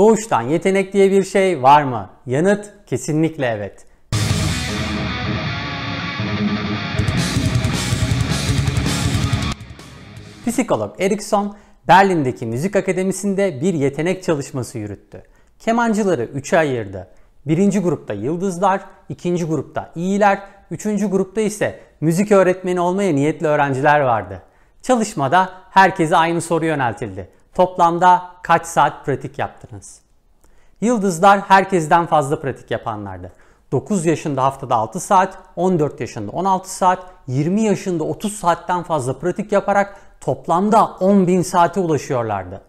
Doğuştan yetenek diye bir şey var mı? Yanıt kesinlikle evet. Psikolog Erikson Berlin'deki müzik akademisinde bir yetenek çalışması yürüttü. Kemancıları üçe ayırdı. Birinci grupta yıldızlar, ikinci grupta iyiler, üçüncü grupta ise müzik öğretmeni olmaya niyetli öğrenciler vardı. Çalışmada herkese aynı soru yöneltildi. Toplamda kaç saat pratik yaptınız? Yıldızlar herkesten fazla pratik yapanlardı. 9 yaşında haftada 6 saat, 14 yaşında 16 saat, 20 yaşında 30 saatten fazla pratik yaparak toplamda 10.000 saate ulaşıyorlardı.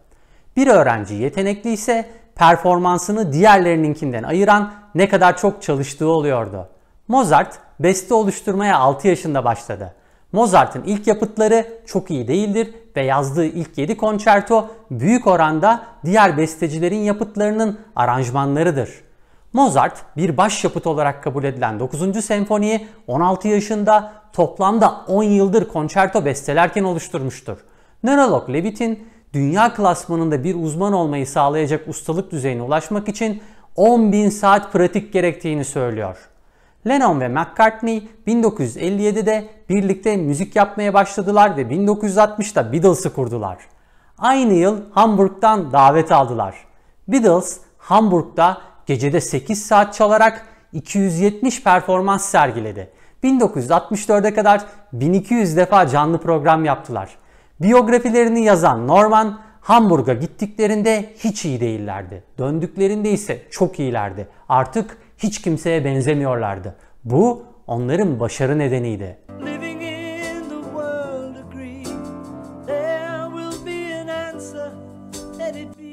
Bir öğrenci yetenekli ise performansını diğerlerininkinden ayıran ne kadar çok çalıştığı oluyordu. Mozart beste oluşturmaya 6 yaşında başladı. Mozart'ın ilk yapıtları çok iyi değildir ve yazdığı ilk 7 konçerto büyük oranda diğer bestecilerin yapıtlarının aranjmanlarıdır. Mozart bir başyapıt olarak kabul edilen 9. senfoniyi 16 yaşında toplamda 10 yıldır konçerto bestelerken oluşturmuştur. Nörolog Levitin dünya klasmanında bir uzman olmayı sağlayacak ustalık düzeyine ulaşmak için 10.000 saat pratik gerektiğini söylüyor. Lennon ve McCartney 1957'de birlikte müzik yapmaya başladılar ve 1960'da Beatles'ı kurdular. Aynı yıl Hamburg'dan davet aldılar. Beatles Hamburg'da gecede 8 saat çalarak 270 performans sergiledi. 1964'e kadar 1200 defa canlı program yaptılar. Biyografilerini yazan Norman, Hamburg'a gittiklerinde hiç iyi değillerdi. Döndüklerinde ise çok iyilerdi. Artık hiç kimseye benzemiyorlardı. Bu onların başarı nedeniydi. An